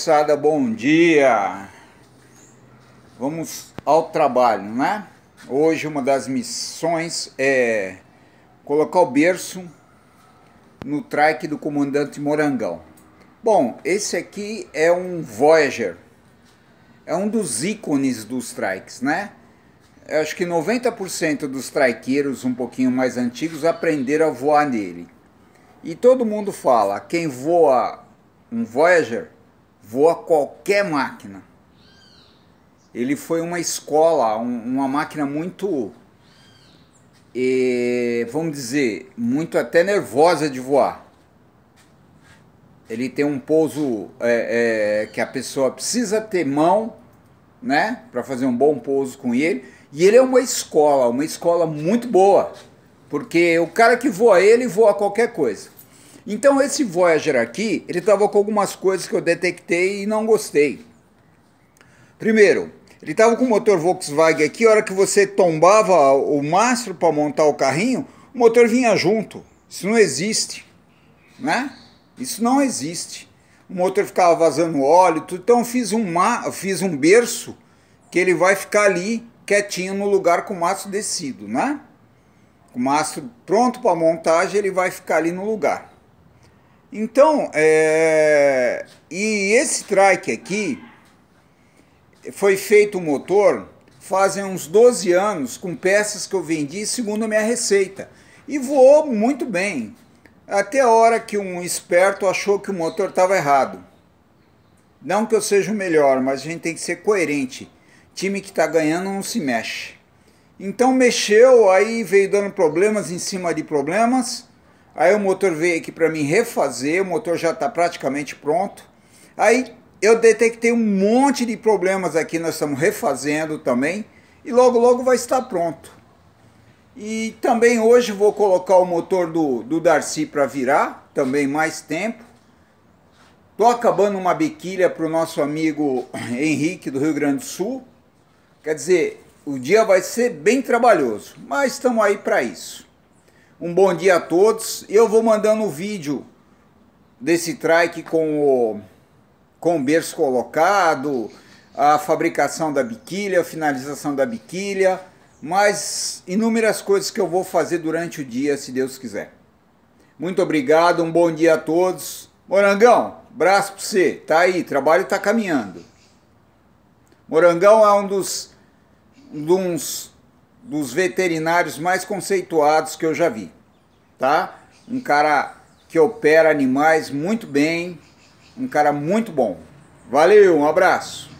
Moçada, bom dia! Vamos ao trabalho, né? Hoje uma das missões é colocar o berço no trike do comandante Morangão. Bom, esse aqui é um Voyager, é um dos ícones dos trikes, né? Eu acho que 90% dos trikeiros um pouquinho mais antigos aprenderam a voar nele. E todo mundo fala, quem voa um Voyager voa qualquer máquina. Ele foi uma escola, um, uma máquina muito, e, vamos dizer, muito até nervosa de voar. Ele tem um pouso é, é, que a pessoa precisa ter mão, né, para fazer um bom pouso com ele. E ele é uma escola, uma escola muito boa, porque o cara que voa ele voa qualquer coisa. Então esse Voyager aqui, ele estava com algumas coisas que eu detectei e não gostei. Primeiro, ele estava com o motor Volkswagen aqui, a hora que você tombava o mastro para montar o carrinho, o motor vinha junto. Isso não existe, né? Isso não existe. O motor ficava vazando óleo, tudo. então fiz um, ma fiz um berço que ele vai ficar ali quietinho no lugar com o mastro descido, né? O mastro pronto para montagem, ele vai ficar ali no lugar. Então, é... e esse trike aqui foi feito o motor fazem uns 12 anos com peças que eu vendi segundo a minha receita e voou muito bem. Até a hora que um esperto achou que o motor estava errado. Não que eu seja o melhor, mas a gente tem que ser coerente. Time que está ganhando não se mexe. Então mexeu, aí veio dando problemas em cima de problemas Aí o motor veio aqui para mim refazer, o motor já está praticamente pronto. Aí eu detectei um monte de problemas aqui, nós estamos refazendo também. E logo, logo vai estar pronto. E também hoje vou colocar o motor do, do Darcy para virar, também mais tempo. Tô acabando uma biquilha para o nosso amigo Henrique do Rio Grande do Sul. Quer dizer, o dia vai ser bem trabalhoso, mas estamos aí para isso. Um bom dia a todos. Eu vou mandando o vídeo desse trike com o, com o berço colocado, a fabricação da biquília, a finalização da biquília, mais inúmeras coisas que eu vou fazer durante o dia, se Deus quiser. Muito obrigado, um bom dia a todos. Morangão, braço para você. Tá aí, trabalho tá caminhando. Morangão é um dos, um dos dos veterinários mais conceituados que eu já vi, tá? Um cara que opera animais muito bem, um cara muito bom. Valeu, um abraço.